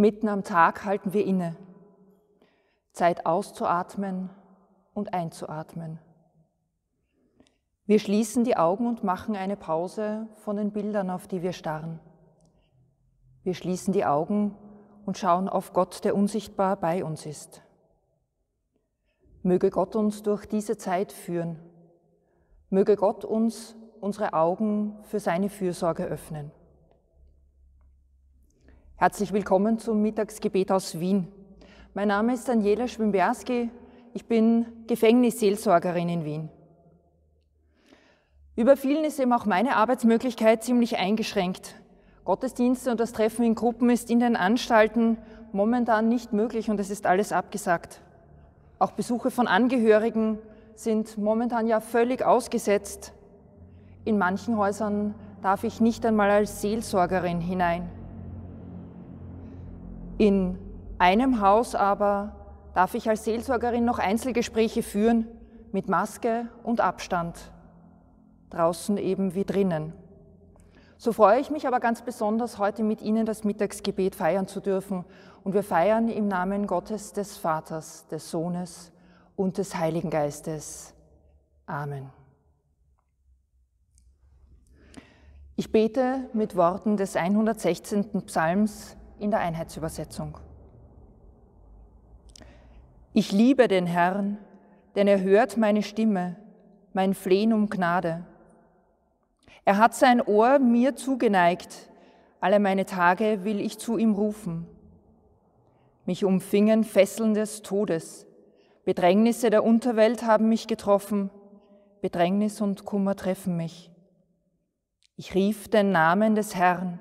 Mitten am Tag halten wir inne. Zeit auszuatmen und einzuatmen. Wir schließen die Augen und machen eine Pause von den Bildern, auf die wir starren. Wir schließen die Augen und schauen auf Gott, der unsichtbar bei uns ist. Möge Gott uns durch diese Zeit führen. Möge Gott uns unsere Augen für seine Fürsorge öffnen. Herzlich willkommen zum Mittagsgebet aus Wien. Mein Name ist Daniela Schwimberski. Ich bin Gefängnisseelsorgerin in Wien. Über vielen ist eben auch meine Arbeitsmöglichkeit ziemlich eingeschränkt. Gottesdienste und das Treffen in Gruppen ist in den Anstalten momentan nicht möglich und es ist alles abgesagt. Auch Besuche von Angehörigen sind momentan ja völlig ausgesetzt. In manchen Häusern darf ich nicht einmal als Seelsorgerin hinein. In einem Haus aber darf ich als Seelsorgerin noch Einzelgespräche führen mit Maske und Abstand, draußen eben wie drinnen. So freue ich mich aber ganz besonders, heute mit Ihnen das Mittagsgebet feiern zu dürfen. Und wir feiern im Namen Gottes, des Vaters, des Sohnes und des Heiligen Geistes. Amen. Ich bete mit Worten des 116. Psalms in der Einheitsübersetzung. Ich liebe den Herrn, denn er hört meine Stimme, mein Flehen um Gnade. Er hat sein Ohr mir zugeneigt, alle meine Tage will ich zu ihm rufen. Mich umfingen Fesseln des Todes, Bedrängnisse der Unterwelt haben mich getroffen, Bedrängnis und Kummer treffen mich. Ich rief den Namen des Herrn,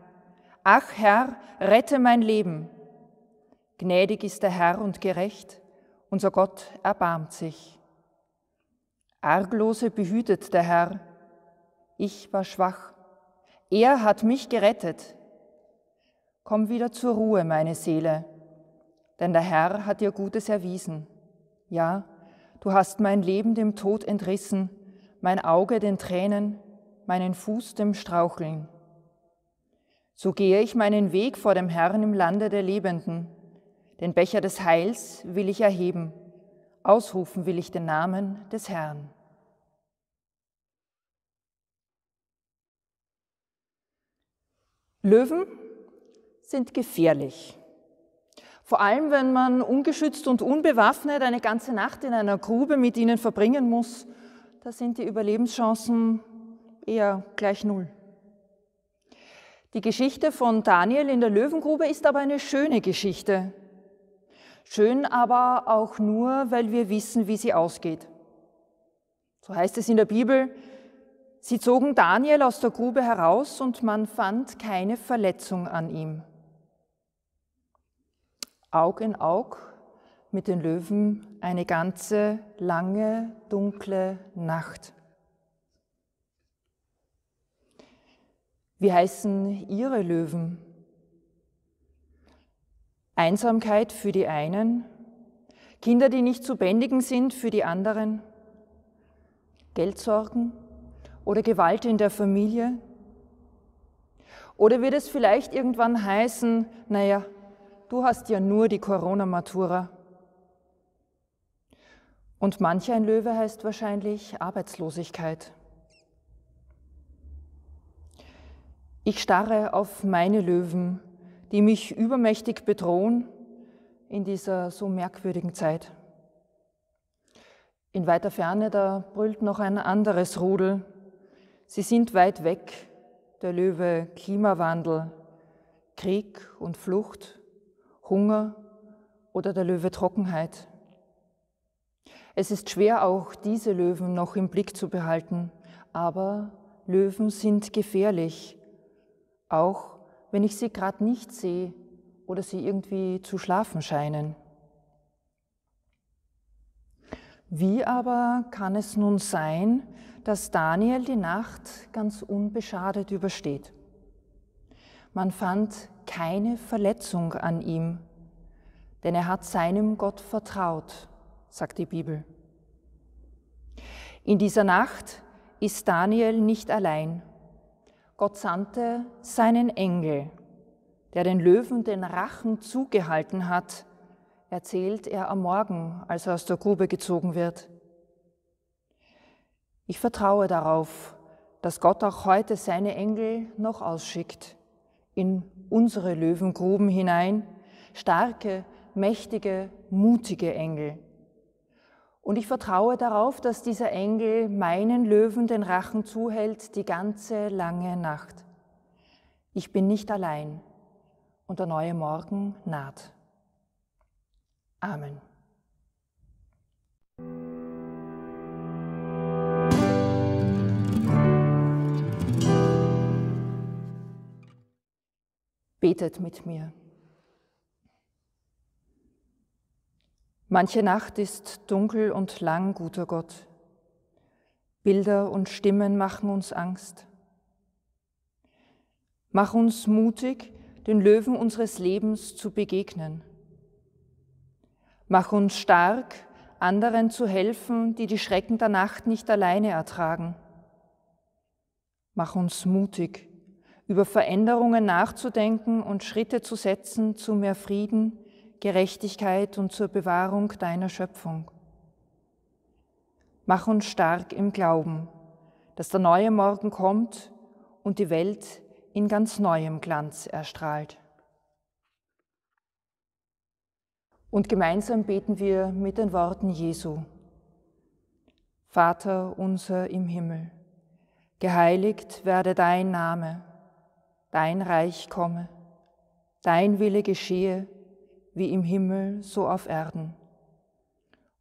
Ach Herr, rette mein Leben. Gnädig ist der Herr und gerecht, unser Gott erbarmt sich. Arglose behütet der Herr. Ich war schwach. Er hat mich gerettet. Komm wieder zur Ruhe, meine Seele, denn der Herr hat dir Gutes erwiesen. Ja, du hast mein Leben dem Tod entrissen, mein Auge den Tränen, meinen Fuß dem Straucheln. So gehe ich meinen Weg vor dem Herrn im Lande der Lebenden. Den Becher des Heils will ich erheben. Ausrufen will ich den Namen des Herrn. Löwen sind gefährlich. Vor allem, wenn man ungeschützt und unbewaffnet eine ganze Nacht in einer Grube mit ihnen verbringen muss, da sind die Überlebenschancen eher gleich null. Die Geschichte von Daniel in der Löwengrube ist aber eine schöne Geschichte. Schön aber auch nur, weil wir wissen, wie sie ausgeht. So heißt es in der Bibel, sie zogen Daniel aus der Grube heraus und man fand keine Verletzung an ihm. Aug in Aug mit den Löwen eine ganze lange, dunkle Nacht. Wie heißen Ihre Löwen? Einsamkeit für die einen, Kinder, die nicht zu bändigen sind für die anderen, Geldsorgen oder Gewalt in der Familie? Oder wird es vielleicht irgendwann heißen, naja, du hast ja nur die Corona-Matura. Und manch ein Löwe heißt wahrscheinlich Arbeitslosigkeit. Ich starre auf meine Löwen, die mich übermächtig bedrohen in dieser so merkwürdigen Zeit. In weiter Ferne, da brüllt noch ein anderes Rudel. Sie sind weit weg, der Löwe Klimawandel, Krieg und Flucht, Hunger oder der Löwe Trockenheit. Es ist schwer, auch diese Löwen noch im Blick zu behalten, aber Löwen sind gefährlich auch wenn ich sie gerade nicht sehe oder sie irgendwie zu schlafen scheinen. Wie aber kann es nun sein, dass Daniel die Nacht ganz unbeschadet übersteht? Man fand keine Verletzung an ihm, denn er hat seinem Gott vertraut, sagt die Bibel. In dieser Nacht ist Daniel nicht allein. Gott sandte seinen Engel, der den Löwen den Rachen zugehalten hat, erzählt er am Morgen, als er aus der Grube gezogen wird. Ich vertraue darauf, dass Gott auch heute seine Engel noch ausschickt in unsere Löwengruben hinein, starke, mächtige, mutige Engel und ich vertraue darauf, dass dieser Engel meinen Löwen den Rachen zuhält die ganze lange Nacht. Ich bin nicht allein und der neue Morgen naht. Amen. Betet mit mir. Manche Nacht ist dunkel und lang, guter Gott. Bilder und Stimmen machen uns Angst. Mach uns mutig, den Löwen unseres Lebens zu begegnen. Mach uns stark, anderen zu helfen, die die Schrecken der Nacht nicht alleine ertragen. Mach uns mutig, über Veränderungen nachzudenken und Schritte zu setzen zu mehr Frieden, Gerechtigkeit und zur Bewahrung deiner Schöpfung. Mach uns stark im Glauben, dass der neue Morgen kommt und die Welt in ganz neuem Glanz erstrahlt. Und gemeinsam beten wir mit den Worten Jesu. Vater unser im Himmel, geheiligt werde dein Name, dein Reich komme, dein Wille geschehe, wie im Himmel, so auf Erden.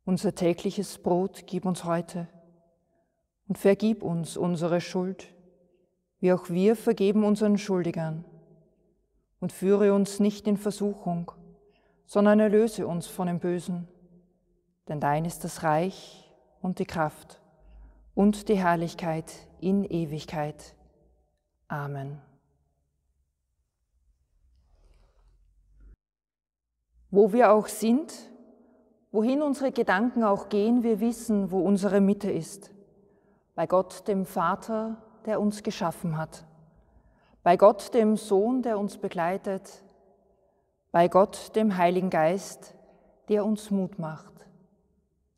Unser tägliches Brot gib uns heute und vergib uns unsere Schuld, wie auch wir vergeben unseren Schuldigern. Und führe uns nicht in Versuchung, sondern erlöse uns von dem Bösen. Denn dein ist das Reich und die Kraft und die Herrlichkeit in Ewigkeit. Amen. Wo wir auch sind, wohin unsere Gedanken auch gehen, wir wissen, wo unsere Mitte ist. Bei Gott, dem Vater, der uns geschaffen hat. Bei Gott, dem Sohn, der uns begleitet. Bei Gott, dem Heiligen Geist, der uns Mut macht.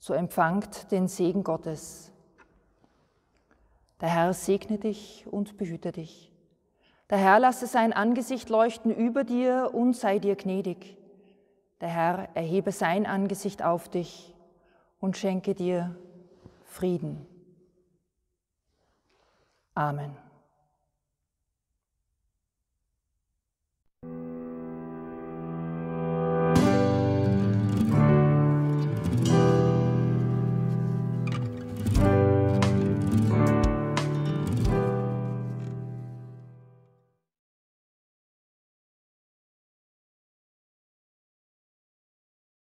So empfangt den Segen Gottes. Der Herr segne dich und behüte dich. Der Herr lasse sein Angesicht leuchten über dir und sei dir gnädig. Der Herr erhebe sein Angesicht auf dich und schenke dir Frieden. Amen.